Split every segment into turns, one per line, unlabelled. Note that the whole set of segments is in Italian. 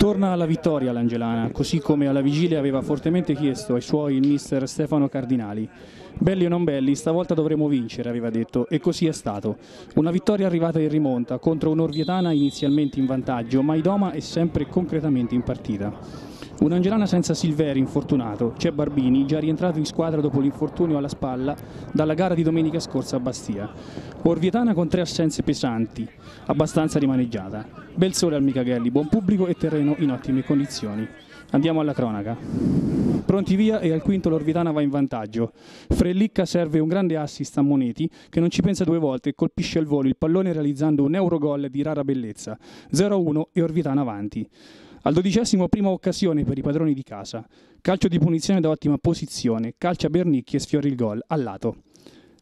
Torna alla vittoria l'Angelana, così come alla vigilia aveva fortemente chiesto ai suoi il mister Stefano Cardinali. Belli o non belli, stavolta dovremo vincere, aveva detto, e così è stato. Una vittoria arrivata in rimonta contro un'Orvietana inizialmente in vantaggio, ma Idoma è sempre concretamente in partita. Un Angelana senza Silveri, infortunato. C'è Barbini, già rientrato in squadra dopo l'infortunio alla spalla dalla gara di domenica scorsa a Bastia. Orvietana con tre assenze pesanti, abbastanza rimaneggiata. Bel sole al Michagelli, buon pubblico e terreno in ottime condizioni. Andiamo alla cronaca. Pronti via e al quinto l'Orvitana va in vantaggio. Frellicca serve un grande assist a Moneti che non ci pensa due volte e colpisce al volo il pallone realizzando un euro gol di rara bellezza. 0-1 e Orvitana avanti. Al dodicesimo prima occasione per i padroni di casa. Calcio di punizione da ottima posizione, calcia Bernicchi e sfiori il gol, al lato.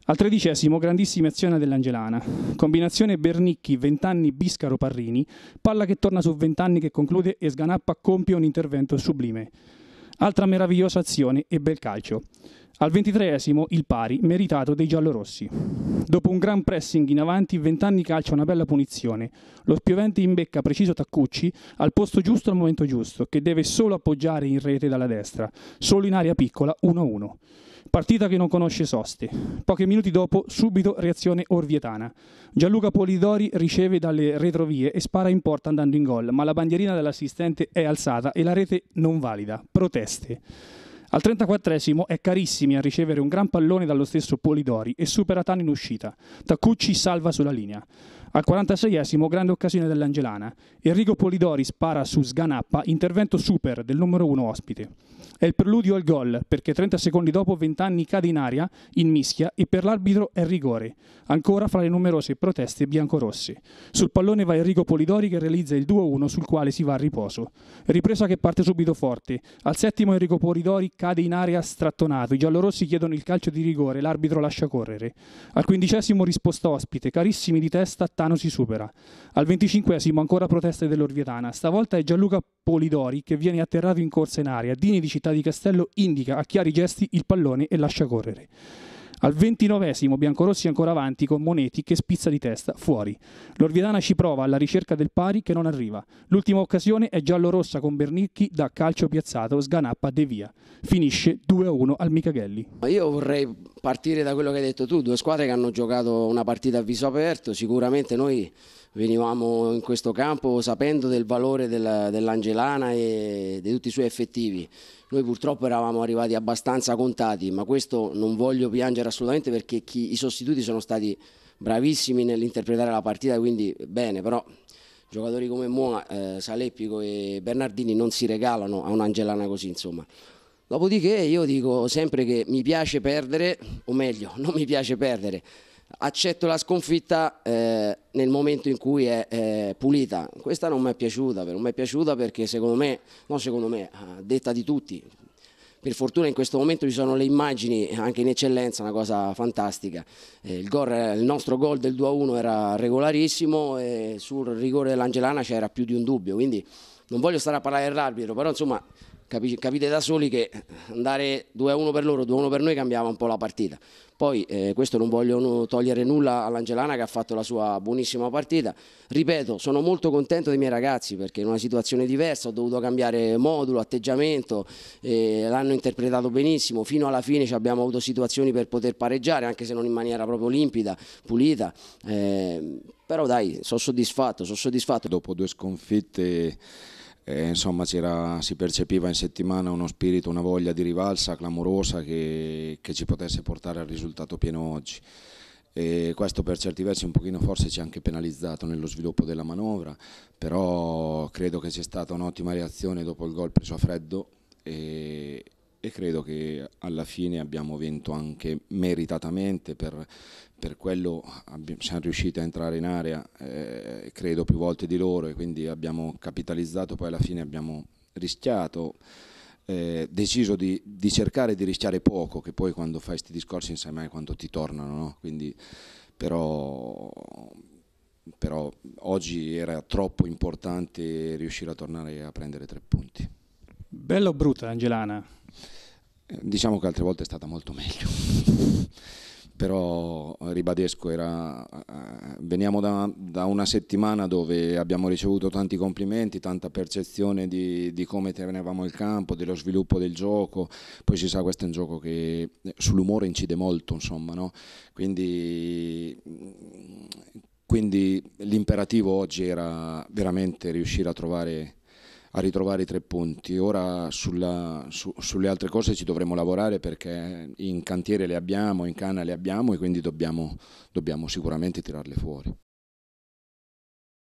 Al tredicesimo grandissima azione dell'Angelana. Combinazione Bernicchi, vent'anni Biscaro Parrini, palla che torna su vent'anni anni che conclude e Sganappa compie un intervento sublime. Altra meravigliosa azione e bel calcio. Al ventitreesimo il pari, meritato dei giallorossi. Dopo un gran pressing in avanti, Ventani calcia una bella punizione. Lo spiovente imbecca preciso Taccucci al posto giusto al momento giusto, che deve solo appoggiare in rete dalla destra, solo in area piccola 1-1. Partita che non conosce soste. Pochi minuti dopo, subito reazione orvietana. Gianluca Polidori riceve dalle retrovie e spara in porta andando in gol, ma la bandierina dell'assistente è alzata e la rete non valida. Proteste. Al 34esimo è Carissimi a ricevere un gran pallone dallo stesso Polidori e supera Tan in uscita. Tacucci salva sulla linea. Al 46esimo, grande occasione dell'Angelana. Enrico Polidori spara su Sganappa, intervento super del numero uno ospite. È il preludio al gol, perché 30 secondi dopo Vent'anni cade in aria, in mischia, e per l'arbitro è rigore, ancora fra le numerose proteste biancorosse. Sul pallone va Enrico Polidori che realizza il 2-1 sul quale si va a riposo. Ripresa che parte subito forte. Al settimo Enrico Polidori cade in aria strattonato, i giallorossi chiedono il calcio di rigore, l'arbitro lascia correre. Al quindicesimo risposta ospite, carissimi di testa Tano si supera. Al 25esimo ancora proteste dell'Orvietana. Stavolta è Gianluca Polidori che viene atterrato in corsa in aria. Dini di Città di Castello indica a chiari gesti il pallone e lascia correre. Al 29esimo Biancorossi ancora avanti con Moneti che spizza di testa fuori. L'Orvietana ci prova alla ricerca del pari che non arriva. L'ultima occasione è giallo-rossa con Bernicchi da calcio piazzato, sganappa De Via. Finisce 2-1 al Michagelli.
Ma io vorrei partire da quello che hai detto tu, due squadre che hanno giocato una partita a viso aperto, sicuramente noi venivamo in questo campo sapendo del valore della, dell'Angelana e di tutti i suoi effettivi. Noi purtroppo eravamo arrivati abbastanza contati, ma questo non voglio piangere assolutamente perché chi, i sostituti sono stati bravissimi nell'interpretare la partita, quindi bene, però giocatori come Moa, eh, Saleppico e Bernardini non si regalano a un'Angelana così, insomma. Dopodiché io dico sempre che mi piace perdere, o meglio, non mi piace perdere. Accetto la sconfitta eh, nel momento in cui è eh, pulita. Questa non mi è piaciuta, non mi è piaciuta perché secondo me, non secondo me, detta di tutti, per fortuna in questo momento ci sono le immagini anche in eccellenza, una cosa fantastica. Eh, il, goal, il nostro gol del 2-1 era regolarissimo e sul rigore dell'Angelana c'era più di un dubbio, quindi non voglio stare a parlare dell'arbitro, però insomma capite da soli che andare 2-1 per loro, 2-1 per noi cambiava un po' la partita. Poi eh, questo non voglio togliere nulla all'Angelana che ha fatto la sua buonissima partita. Ripeto, sono molto contento dei miei ragazzi perché in una situazione diversa ho dovuto cambiare modulo, atteggiamento, eh, l'hanno interpretato benissimo, fino alla fine abbiamo avuto situazioni per poter pareggiare anche se non in maniera proprio limpida, pulita. Eh, però dai, sono soddisfatto, sono soddisfatto. Dopo due sconfitte
eh, insomma si percepiva in settimana uno spirito, una voglia di rivalsa clamorosa che, che ci potesse portare al risultato pieno oggi. E questo per certi versi un pochino forse ci ha anche penalizzato nello sviluppo della manovra, però credo che sia stata un'ottima reazione dopo il gol preso a freddo e e credo che alla fine abbiamo vinto anche meritatamente per, per quello siamo riusciti a entrare in area eh, credo più volte di loro e quindi abbiamo capitalizzato poi alla fine abbiamo rischiato eh, deciso di, di, cercare di rischiare poco che poi quando fai questi discorsi non sai mai quando ti tornano no? quindi però però oggi era troppo importante riuscire a tornare a prendere tre punti. Bella o brutta Angelana? Diciamo che altre volte è stata molto meglio, però ribadesco, era... Eh, veniamo da, da, una settimana dove abbiamo ricevuto tanti complimenti, tanta percezione di, di, come tenevamo il campo, dello sviluppo del gioco, poi si sa questo è un gioco che eh, sull'umore incide molto, insomma, no? quindi mm, quindi l'imperativo oggi era veramente riuscire a trovare a ritrovare i tre punti. Ora sulla, su, sulle altre cose ci dovremo lavorare perché in cantiere le abbiamo, in canna le abbiamo e quindi dobbiamo, dobbiamo sicuramente tirarle fuori.